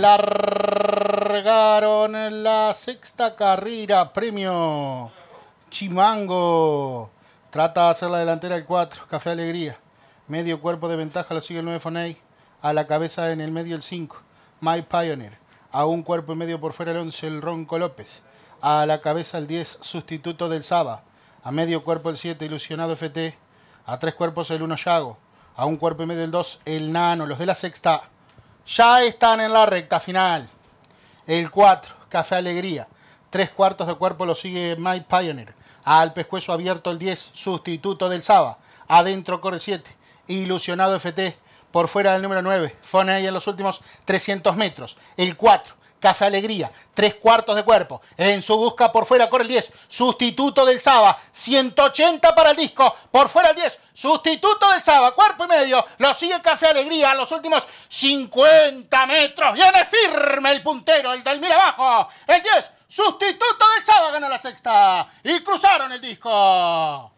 largaron la sexta carrera, premio Chimango. Trata de hacer la delantera el 4, Café Alegría. Medio cuerpo de ventaja lo sigue el 9 Foney. A la cabeza en el medio el 5, My Pioneer. A un cuerpo y medio por fuera el 11, el Ronco López. A la cabeza el 10, sustituto del Saba. A medio cuerpo el 7, Ilusionado FT. A tres cuerpos el 1, Yago. A un cuerpo y medio el 2, el Nano. Los de la sexta ya están en la recta final. El 4, Café Alegría. Tres cuartos de cuerpo lo sigue Mike Pioneer. Al pescuezo abierto el 10, sustituto del Saba. Adentro corre el 7, Ilusionado FT. Por fuera del número 9, ahí en los últimos 300 metros. El 4, Café Alegría, tres cuartos de cuerpo. En su busca por fuera corre el 10. Sustituto del Saba, 180 para el disco. Por fuera el 10. Sustituto del Saba, cuerpo y medio. Lo sigue Café Alegría los últimos 50 metros. Viene firme el puntero, el del mira abajo. El 10. Sustituto del Saba gana la sexta. Y cruzaron el disco.